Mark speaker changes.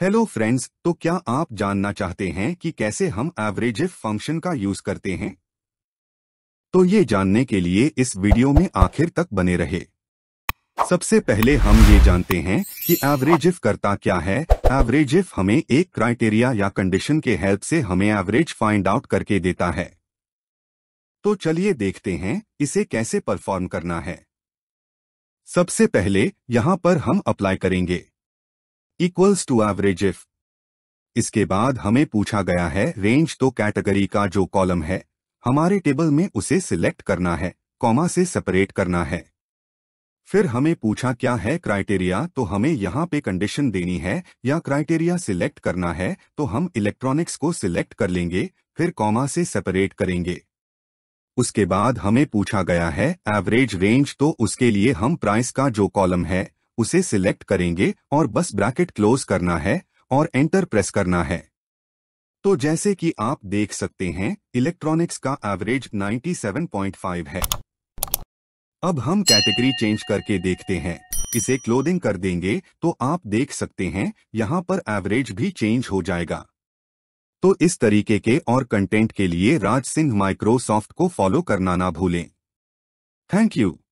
Speaker 1: hello friends तो क्या आप जानना चाहते हैं कि कैसे हम एवरेज इफ फंक्शन का यूज करते हैं तो ये जानने के लिए इस वीडियो में आखिर तक बने रहे सबसे पहले हम ये जानते हैं कि एवरेज इफ करता क्या है एवरेज इफ हमें एक क्राइटेरिया या कंडीशन के हेल्प से हमें एवरेज फाइंड आउट करके देता है तो चलिए देखते हैं इसे कैसे परफॉर्म करना है सबसे पहले यहां पर हम अप्लाई करेंगे इक्वल्स टू एवरेज इफ इसके बाद हमें पूछा गया है रेंज तो कैटेगरी का जो कॉलम है हमारे टेबल में उसे सिलेक्ट करना है कॉमा से सेपरेट करना है फिर हमें पूछा क्या है क्राइटेरिया तो हमें यहाँ पे कंडीशन देनी है या क्राइटेरिया सिलेक्ट करना है तो हम इलेक्ट्रॉनिक्स को सिलेक्ट कर लेंगे फिर कॉमा से सेपरेट करेंगे उसके बाद हमें पूछा गया है एवरेज रेंज तो उसके लिए हम प्राइस का जो कॉलम है उसे सिलेक्ट करेंगे और बस ब्रैकेट क्लोज करना है और एंटर प्रेस करना है तो जैसे कि आप देख सकते हैं इलेक्ट्रॉनिक्स का एवरेज 97.5 है अब हम कैटेगरी चेंज करके देखते हैं इसे क्लोदिंग कर देंगे तो आप देख सकते हैं यहाँ पर एवरेज भी चेंज हो जाएगा तो इस तरीके के और कंटेंट के लिए राज सिंह माइक्रोसॉफ्ट को फॉलो करना ना भूलें थैंक यू